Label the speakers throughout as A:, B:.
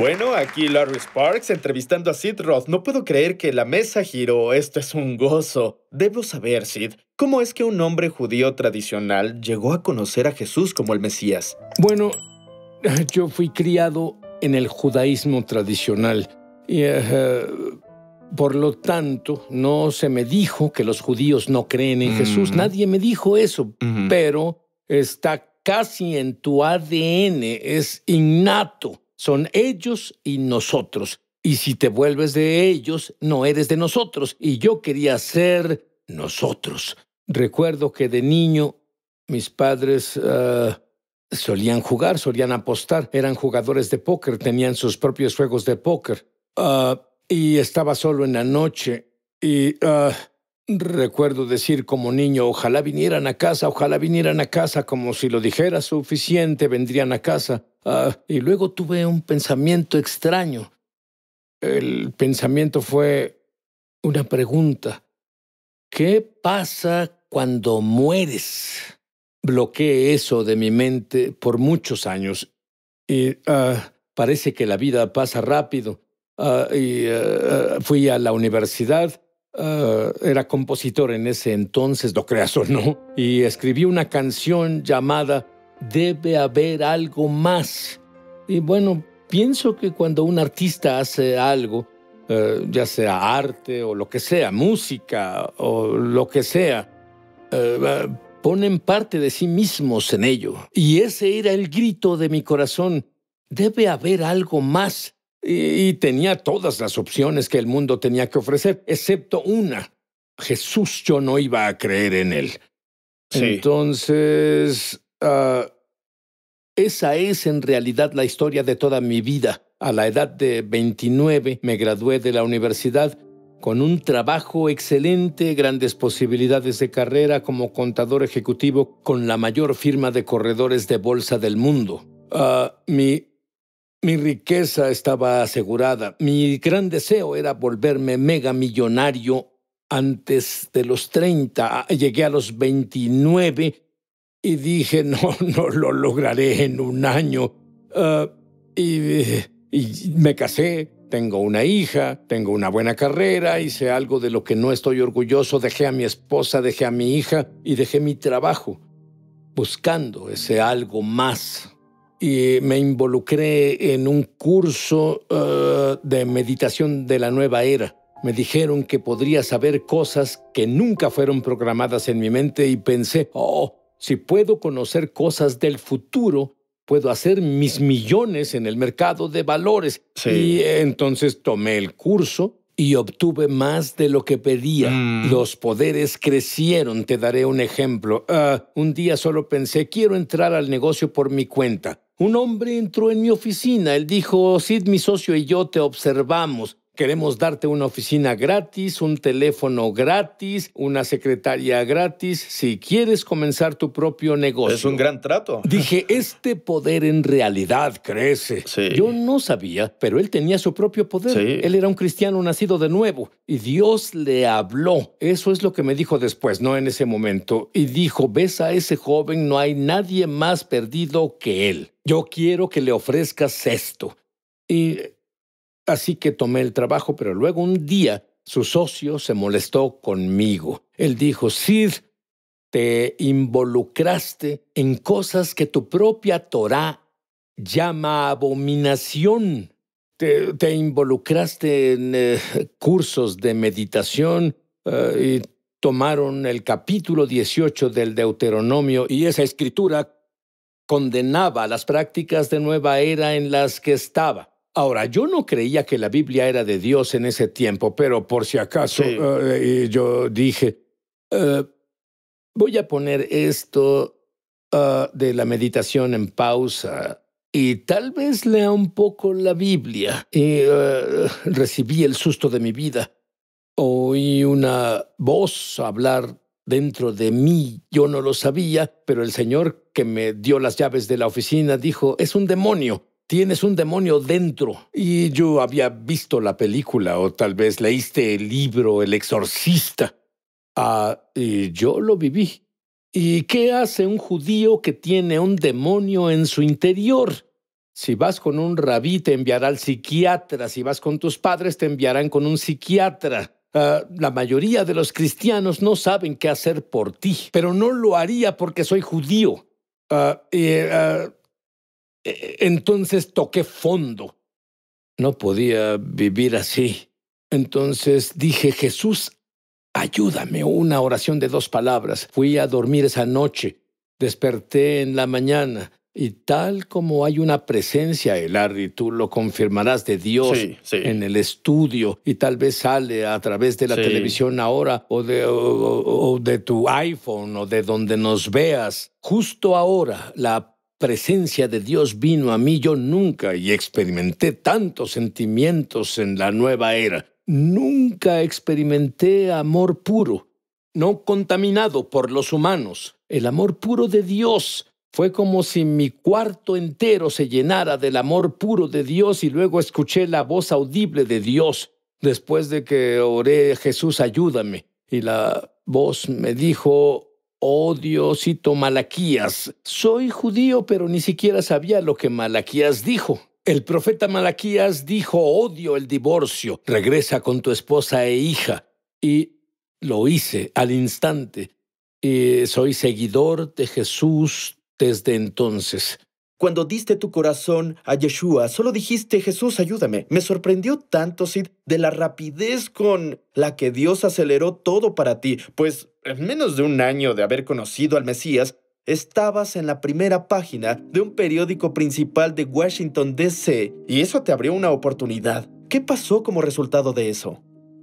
A: Bueno, aquí Larry Sparks entrevistando a Sid Roth. No puedo creer que la mesa giró. Esto es un gozo. Debo saber, Sid, ¿cómo es que un hombre judío tradicional llegó a conocer a Jesús como el Mesías?
B: Bueno, yo fui criado en el judaísmo tradicional. Y, eh, eh, por lo tanto, no se me dijo que los judíos no creen en Jesús. Mm. Nadie me dijo eso, pero está casi en tu ADN, es innato son ellos y nosotros. Y si te vuelves de ellos, no eres de nosotros. Y yo quería ser nosotros. Recuerdo que de niño mis padres ah, solían jugar, solían apostar, eran jugadores de póker, tenían sus propios juegos de póker. Ah, y estaba solo en la noche y ah, recuerdo decir como niño, ojalá vinieran a casa, ojalá vinieran a casa, como si lo dijera suficiente, vendrían a casa. Ah, y luego tuve un pensamiento extraño. El pensamiento fue una pregunta. ¿Qué pasa cuando mueres? Bloqueé eso de mi mente por muchos años y ah, parece que la vida pasa rápido. Ah, y, fui a la universidad, era compositor en ese entonces, lo creas o no, y escribí una canción llamada debe haber algo más. Y bueno, pienso que cuando un artista hace algo, eh, ya sea arte o lo que sea, música o lo que sea, eh, eh, ponen parte de sí mismos en ello. Y ese era el grito de mi corazón. Debe haber algo más. Y, tenía todas las opciones que el mundo tenía que ofrecer, excepto una. Jesús, yo no iba a creer en él. Entonces, Ah, esa es en realidad la historia de toda mi vida. A la edad de 29 me gradué de la universidad con un trabajo excelente, grandes posibilidades de carrera como contador ejecutivo con la mayor firma de corredores de bolsa del mundo. Ah, mi, mi riqueza estaba asegurada. Mi gran deseo era volverme mega millonario antes de los 30. Ah, llegué a los 29 y dije, no, no lo lograré en un año. Ah, y, me casé, tengo una hija, tengo una buena carrera, hice algo de lo que no estoy orgulloso, dejé a mi esposa, dejé a mi hija y dejé mi trabajo, buscando ese algo más. Y me involucré en un curso ah, de meditación de la nueva era. Me dijeron que podría saber cosas que nunca fueron programadas en mi mente y pensé, oh, si puedo conocer cosas del futuro, puedo hacer mis millones en el mercado de valores. Sí. Y entonces tomé el curso y obtuve más de lo que pedía. Mm. Los poderes crecieron. Te daré un ejemplo. Ah, un día solo pensé, quiero entrar al negocio por mi cuenta. Un hombre entró en mi oficina. Él dijo, Sid, mi socio y yo te observamos. Queremos darte una oficina gratis, un teléfono gratis, una secretaria gratis, si quieres comenzar tu propio
A: negocio. Es un gran trato.
B: Dije, este poder en realidad crece. Yo no sabía, pero él tenía su propio poder. Él era un cristiano nacido de nuevo y Dios le habló. Eso es lo que me dijo después, no en ese momento. Y dijo, ves a ese joven, no hay nadie más perdido que él. Yo quiero que le ofrezcas esto. Y Así que tomé el trabajo, pero luego un día su socio se molestó conmigo. Él dijo, Sid, te involucraste en cosas que tu propia Torá llama abominación. Te, involucraste en eh, cursos de meditación eh, y tomaron el capítulo 18 del Deuteronomio y esa escritura condenaba las prácticas de nueva era en las que estaba. Ahora, yo no creía que la Biblia era de Dios en ese tiempo, pero por si acaso eh, eh, yo dije, eh, voy a poner esto ah, de la meditación en pausa y tal vez lea un poco la Biblia. Y ah, recibí el susto de mi vida. Oí una voz hablar dentro de mí. Yo no lo sabía, pero el Señor que me dio las llaves de la oficina dijo, es un demonio tienes un demonio dentro. Y yo había visto la película o tal vez leíste el libro El exorcista. Ah, y yo lo viví. ¿Y qué hace un judío que tiene un demonio en su interior? Si vas con un rabí te enviará al psiquiatra, si vas con tus padres te enviarán con un psiquiatra. Ah, la mayoría de los cristianos no saben qué hacer por ti, pero no lo haría porque soy judío. Ah, ah, e, e, entonces toqué fondo. No podía vivir así. Entonces dije, Jesús, ayúdame. Una oración de dos palabras. Fui a dormir esa noche. Desperté en la mañana. Y tal como hay una presencia, Elardi, tú lo confirmarás de Dios en el estudio y tal vez sale a través de la televisión ahora o de, o de tu iPhone o de donde nos veas. Justo ahora la presencia de Dios vino a mí yo nunca y experimenté tantos sentimientos en la nueva era. Nunca experimenté amor puro, no contaminado por los humanos. El amor puro de Dios fue como si mi cuarto entero se llenara del amor puro de Dios y luego escuché la voz audible de Dios. Después de que oré, Jesús, ayúdame. Y la voz me dijo, Oh Malaquías, soy judío, pero ni siquiera sabía lo que Malaquías dijo. El profeta Malaquías dijo, odio el divorcio, regresa con tu esposa e hija. Y lo hice al instante. Y soy seguidor de
A: Jesús desde entonces. Cuando diste tu corazón a Yeshua, solo dijiste, Jesús, ayúdame. Me sorprendió tanto, Sid, de la rapidez con la que Dios aceleró todo para ti, pues en menos de un año de haber conocido al Mesías, estabas en la primera página de un periódico principal de Washington, D.C., y eso te abrió una oportunidad. ¿Qué pasó como resultado de eso?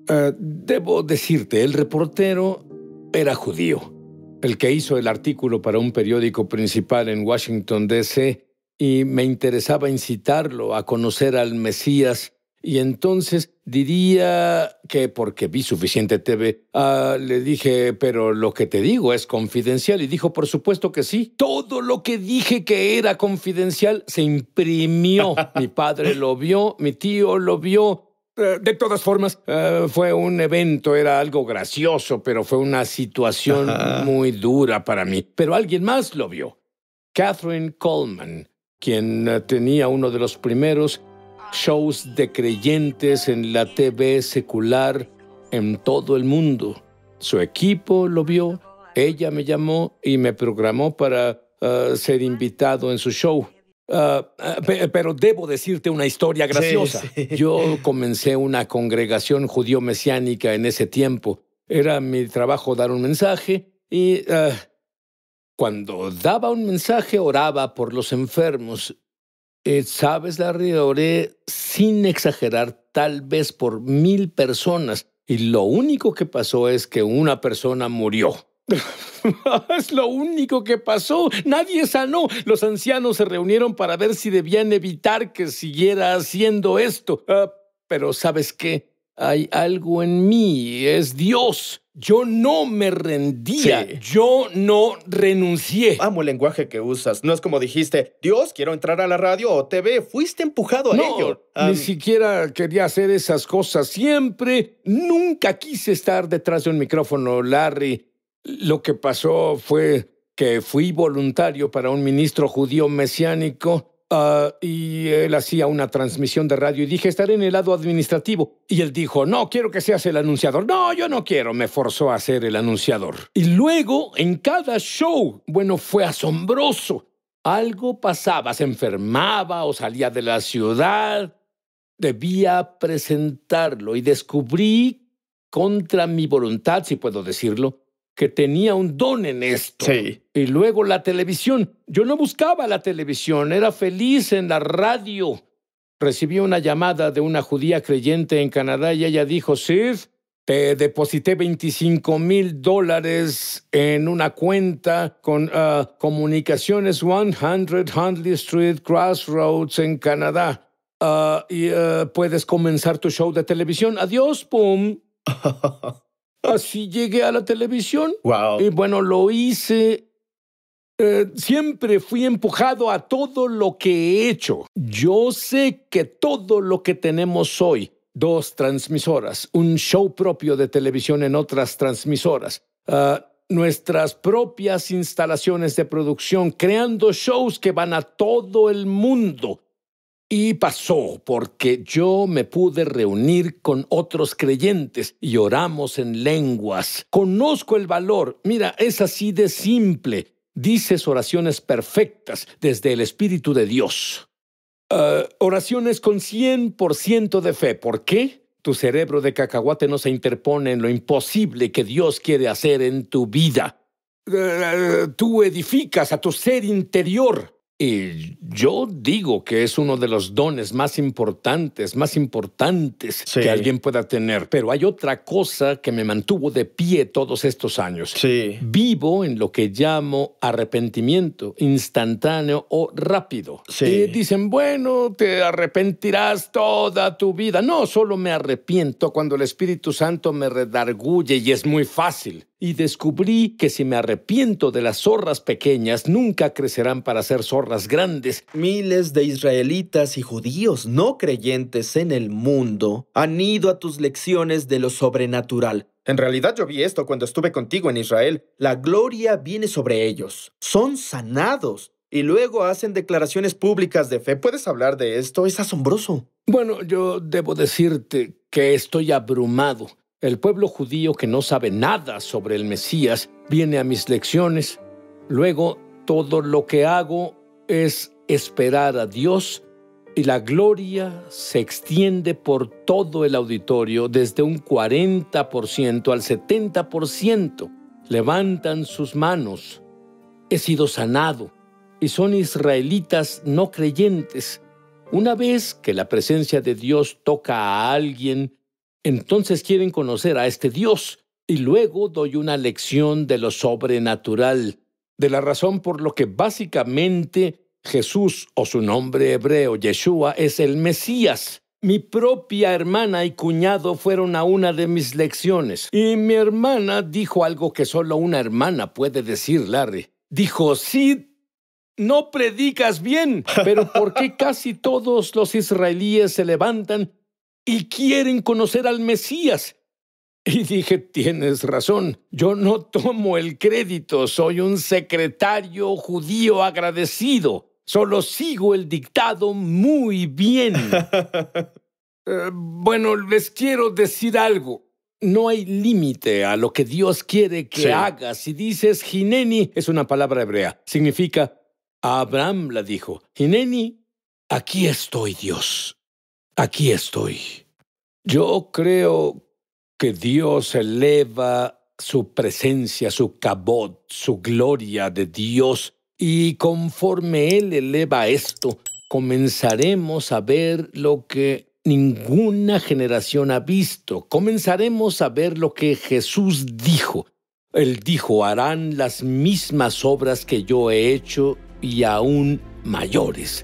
A: Ah, debo decirte, el reportero era judío. El que hizo el artículo para
B: un periódico principal en Washington, D.C., y me interesaba incitarlo a conocer al Mesías. Y entonces diría que porque vi suficiente TV, ah, le dije, pero lo que te digo es confidencial. Y dijo, por supuesto que sí. Todo lo que dije que era confidencial se imprimió. mi padre lo vio, mi tío lo vio, eh, de todas formas, eh, fue un evento, era algo gracioso, pero fue una situación muy dura para mí. Pero alguien más lo vio. Catherine Coleman, quien eh, tenía uno de los primeros shows de creyentes en la TV secular en todo el mundo. Su equipo lo vio, ella me llamó y me programó para eh, ser invitado en su show. Ah, ah, pero debo decirte una historia graciosa. Yo comencé una congregación judío-mesiánica en ese tiempo. Era mi trabajo dar un mensaje y ah, cuando daba un mensaje oraba por los enfermos. Eh, sabes, la oré sin exagerar tal vez por mil personas y lo único que pasó es que una persona murió. es lo único que pasó. Nadie sanó. Los ancianos se reunieron para ver si debían evitar que siguiera haciendo esto. Ah, pero sabes qué? Hay algo en mí,
A: es Dios. Yo no me rendía, yo no renuncié. Amo el lenguaje que usas. No es como dijiste, Dios, quiero entrar a la radio o TV. Fuiste empujado a ello.
B: ni siquiera quería hacer esas cosas. Siempre, nunca quise estar detrás de un micrófono, Larry. Lo que pasó fue que fui voluntario para un ministro judío mesiánico Ah, y él hacía una transmisión de radio y dije, estaré en el lado administrativo. Y él dijo, no, quiero que seas el anunciador. No, yo no quiero. Me forzó a ser el anunciador. Y luego, en cada show, bueno, fue asombroso. Algo pasaba, se enfermaba o salía de la ciudad. Debía presentarlo y descubrí, contra mi voluntad, si puedo decirlo, que tenía un don en esto. Sí. Y luego la televisión. Yo no buscaba la televisión, era feliz en la radio. Recibí una llamada de una judía creyente en Canadá y ella dijo, Sid, te deposité 25 mil dólares en una cuenta con ah, comunicaciones 100 Huntley Street Crossroads en Canadá. Ah, y ah, puedes comenzar tu show de televisión. Adiós, pum. Así llegué a la televisión. Y bueno, lo hice. Eh, siempre fui empujado a todo lo que he hecho. Yo sé que todo lo que tenemos hoy, dos transmisoras, un show propio de televisión en otras transmisoras, ah, nuestras propias instalaciones de producción, creando shows que van a todo el mundo, y pasó porque yo me pude reunir con otros creyentes y oramos en lenguas. Conozco el valor. Mira, es así de simple. Dices oraciones perfectas desde el Espíritu de Dios. Eh, oraciones con 100% de fe. ¿Por qué? Tu cerebro de cacahuate no se interpone en lo imposible que Dios quiere hacer en tu vida. Eh, tú edificas a tu ser interior y yo digo que es uno de los dones más importantes, más importantes que alguien pueda tener. Pero hay otra cosa que me mantuvo de pie todos estos años. Vivo en lo que llamo arrepentimiento instantáneo o rápido. dicen, bueno, te arrepentirás toda tu vida. No, solo me arrepiento cuando el Espíritu Santo me redarguye y es muy fácil y descubrí que si me arrepiento de las zorras pequeñas,
A: nunca crecerán para ser zorras grandes. Miles de israelitas y judíos no creyentes en el mundo han ido a tus lecciones de lo sobrenatural. En realidad yo vi esto cuando estuve contigo en Israel. La gloria viene sobre ellos. Son sanados. Y luego hacen declaraciones públicas de fe. ¿Puedes hablar de esto? Es asombroso. Bueno, yo debo decirte que estoy abrumado. El pueblo
B: judío que no sabe nada sobre el Mesías viene a mis lecciones. Luego, todo lo que hago es esperar a Dios y la gloria se extiende por todo el auditorio, desde un 40% al 70%. Levantan sus manos. He sido sanado y son israelitas no creyentes. Una vez que la presencia de Dios toca a alguien, entonces quieren conocer a este Dios y luego doy una lección de lo sobrenatural, de la razón por lo que básicamente Jesús o su nombre hebreo Yeshua es el Mesías. Mi propia hermana y cuñado fueron a una de mis lecciones y mi hermana dijo algo que solo una hermana puede decir, Larry. Dijo, sí, no predicas bien, pero ¿por qué casi todos los israelíes se levantan y quieren conocer al Mesías. Y dije, tienes razón, yo no tomo el crédito, soy un secretario judío agradecido, solo sigo el dictado muy bien. Eh, bueno, les quiero decir algo. No hay límite a lo que Dios quiere que hagas. Si dices Gineni, es una palabra hebrea, significa Abraham la dijo, Gineni, aquí estoy Dios, aquí estoy. Yo creo que Dios eleva su presencia, su cabot, su gloria de Dios, y conforme Él eleva esto, comenzaremos a ver lo que ninguna generación ha visto. Comenzaremos a ver lo que Jesús dijo. Él dijo, harán las mismas obras que yo he hecho y aún mayores.